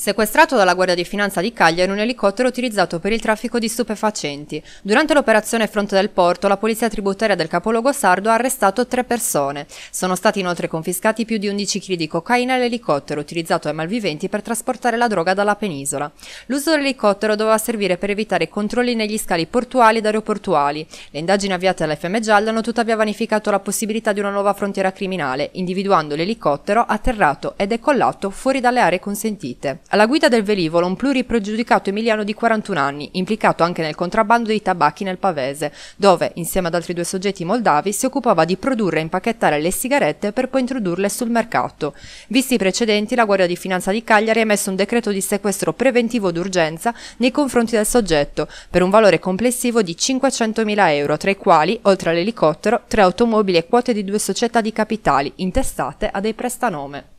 Sequestrato dalla Guardia di Finanza di Cagliari un elicottero utilizzato per il traffico di stupefacenti. Durante l'operazione Fronte del Porto, la Polizia Tributaria del capoluogo sardo ha arrestato tre persone. Sono stati inoltre confiscati più di 11 kg di cocaina all'elicottero utilizzato ai malviventi per trasportare la droga dalla penisola. L'uso dell'elicottero doveva servire per evitare controlli negli scali portuali ed aeroportuali. Le indagini avviate all'FM Giallo hanno tuttavia vanificato la possibilità di una nuova frontiera criminale, individuando l'elicottero atterrato ed è collato fuori dalle aree consentite. Alla guida del velivolo un pluripregiudicato emiliano di 41 anni, implicato anche nel contrabbando di tabacchi nel Pavese, dove, insieme ad altri due soggetti moldavi, si occupava di produrre e impacchettare le sigarette per poi introdurle sul mercato. Visti i precedenti, la Guardia di Finanza di Cagliari ha emesso un decreto di sequestro preventivo d'urgenza nei confronti del soggetto, per un valore complessivo di 500.000 euro, tra i quali, oltre all'elicottero, tre automobili e quote di due società di capitali, intestate a dei prestanome.